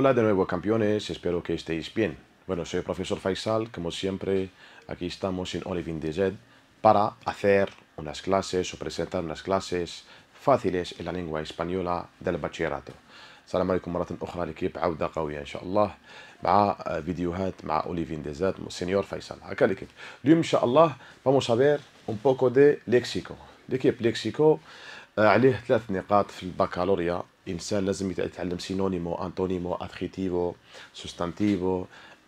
Hola de nuevo campeones, espero que estéis bien. Bueno, soy el profesor Faisal, como siempre aquí estamos en Olivin DZ para hacer unas clases o presentar unas clases fáciles en la lengua española del bachillerato. Salam مرة أخرى wabarakatuh, عودة قوية إن شاء الله مع فيديوهات مع أوليفين ديزات سينيور فيصل هكا لكيب اليوم إن شاء الله vamos a ver un poco de léxico qué léxico عليه ثلاث نقاط في البكالوريا الانسان لازم يتعلم سينونيمو انتونيمو ادخيتيفو سوستانتيفو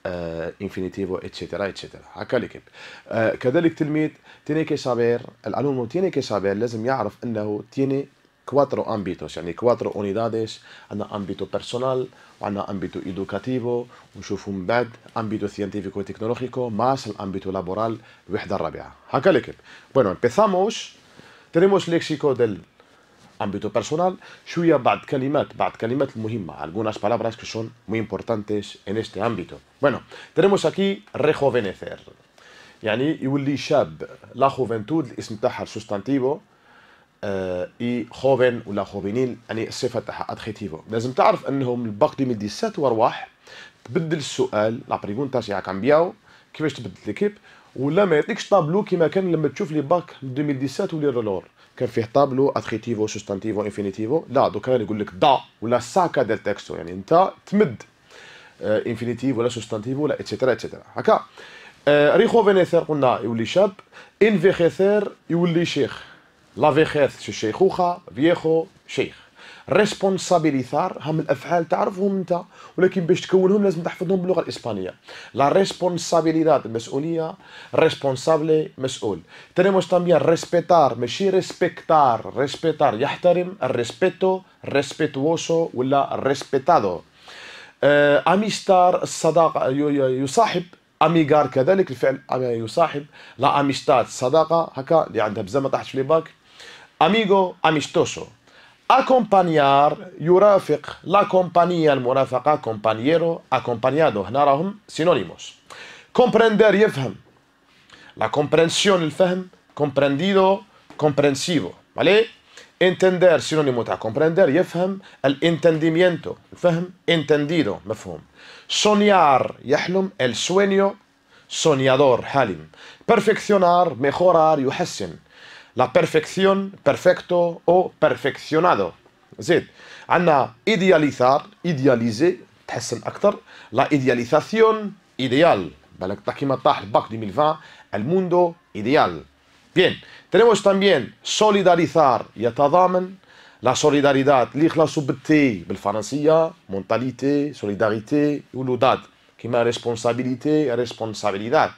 آه، انفينيتيفو اتشيتيرا اتشيتيرا هكا ليكيب آه، كذلك تلميذ تيني كي سابير الالومو تيني كي سابير لازم يعرف انه تيني كواترو امبيتوس يعني كواترو اونيداديس عندنا امبيتو بيرسونال وعندنا امبيتو ايدوكاتيفو ونشوفو من بعد امبيتو سيانتيفيكو تكنولوجيكو ماس الامبيتو لابورال الوحده الرابعه هكا كيب بونو امبيثاموش تريموس ليكسيكو del âmbito personal شويه بعض كلمات بعض كلمات المهمه algunas palabras que son muy importantes en este ámbito bueno tenemos aquí rejuvenecer يعني يولي شاب لا جوفنتود الاسم تاعها السوستانتيفو اه اي خوفن ولا خوفينيل يعني الصفه تاعها ادخيتيفو لازم تعرف انهم الباك 2017 وارواح تبدل السؤال لا بريغونتا تاعك كامبياو كيفاش تبدل ليكيب ولا ما يعطيكش طابلو كيما كان لما تشوف لي باك 2017 ولي رولور كان فيه طابلو ادخيتيفو سوستانتيفو انفينيتيفو لا دوكا يقول لك دا ولا ساكا ديال تكستو يعني انت تمد آه انفينيتيف ولا سوستانتيف ولا اتسيترا اتسيترا هكا آه، ريخو فينيثير قلنا يولي شاب ان فيخيثير يولي شيخ لا فيخيث شيخوخه فيخو شيخ ريسبونسابيليثار هم الافعال تعرفهم انت ولكن باش تكونهم لازم تحفظهم باللغه الاسبانيه لا ريسبونسابيليداد المسؤوليه ريسبونسابلي مسؤول تنموش تامبيان ريسبيتار ماشي ريسبيكتار ريسبيتار يحترم الريسبيتو ريسبيتووسو ولا ريسبيتادو آه، اميستار الصداقه يصاحب اميغار كذلك الفعل يصاحب لا اميستاد صداقه هكا اللي عندها بزاف ما طاحتش في لي باك اميغو اميستوسو acompañar يرافق la compañía المرافقة compañero acompañado هنا sinónimos comprender يفهم la comprensión الفهم comprendido comprensivo ¿vale? entender sinónimo de comprender يفهم el entendimiento الفهم entendido مفهوم soñar يحلم el sueño soñador halim. perfeccionar mejorar يحسن la perfección, perfecto o perfeccionado. Z. Ana anda idealizar, idealize, el actor, la idealización ideal. El mundo ideal. Bien, tenemos también solidarizar y atadamen, la solidaridad, la francia, mentalité, solidarité, uludad, que responsabilité, responsabilidad. responsabilidad.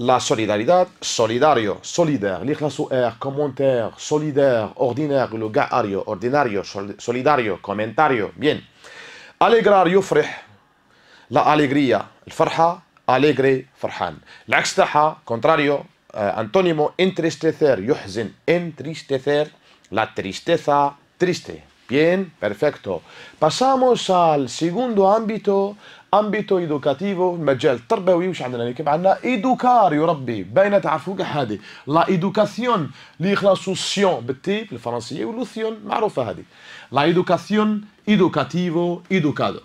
La solidaridad, solidario, solidaire, lija su Comentar. commentaire, solidaire, ordinaire, lugario, ordinario, solidario, comentario, bien. Alegrar, yufrih, la alegría, el farja. alegre, farhan. La extaja contrario, eh, antónimo, entristecer, yuhzin, entristecer, la tristeza, triste. Bien, perfecto. Pasamos al segundo ámbito امبيتو ايدوكاتيفو مجال تربوي واش عندنا يعني كيف عندنا ايدوكار يربي باينه تعرفوا كاع هذه لا ايدوكاسيون لي يخلصوا سيون بالتي بالفرنسيه ولوسيون معروفه هذه لا ايدوكاسيون ايدوكاتيفو ايدوكادو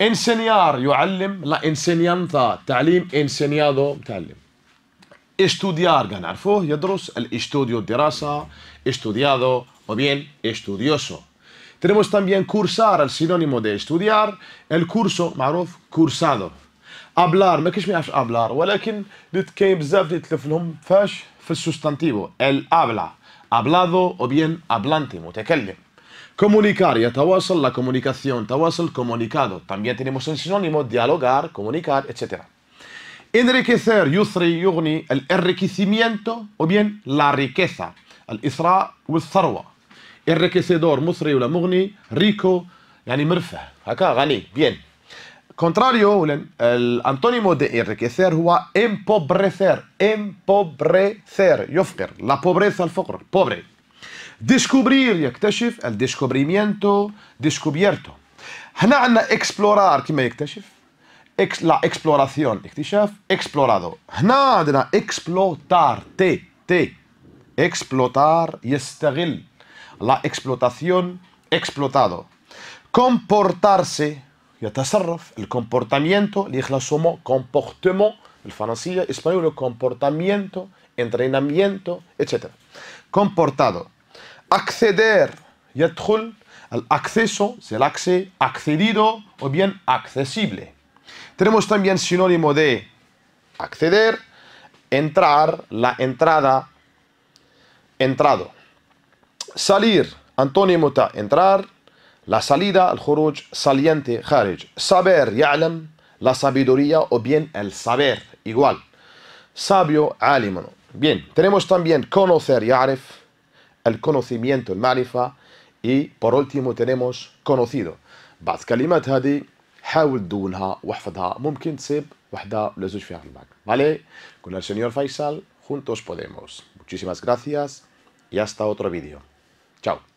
انسينيار يعلم لا انسينيانتا تعليم انسينيادو تعلم استوديار كنعرفوه يدرس الاستوديو الدراسه استوديادو او بيان استوديوسو Tenemos también cursar, el sinónimo de estudiar, el curso, maruf cursado. Hablar, me كاينش hablar, ولكن el habla, hablado o bien hablante, Comunicar, يتواصل la comunicación, el comunicado. También tenemos el sinónimo dialogar, comunicar, etc. Enriquecer, el enriquecimiento o bien la riqueza, الإثراء الريكيسيدور مصري ولا مغني ريكو يعني مرفه هكا غني بيان كونتراريو ولا الانتونيمو دي الريكيسير هو امبوبريسير امبوبريسير يفقر لا بوبريسا الفقر بوبري ديسكوبرير يكتشف الديسكوبريمينتو ديسكوبيرتو هنا عندنا اكسبلورار كما يكتشف اكس لا اكسبلوراسيون اكتشاف اكسبلورادو هنا عندنا اكسبلوتار تي تي اكسبلوتار يستغل la explotación, explotado. Comportarse, el comportamiento, somos comportement, el francés, español, comportamiento, entrenamiento, etc. Comportado. Acceder, el acceso, el acceso, accedido o bien accesible. Tenemos también sinónimo de acceder, entrar, la entrada, entrado salir, Antonio, está entrar, la salida, el khuruj, saliente, kharij. Saber, ya'lam, la sabiduría o bien el saber, igual. Sabio, alimano. Bien, tenemos también conocer, ya'ref, el conocimiento, el marifa. Y por último tenemos conocido. kalimat ¿vale? Con el señor Faisal juntos podemos. Muchísimas gracias y hasta otro vídeo. Chao.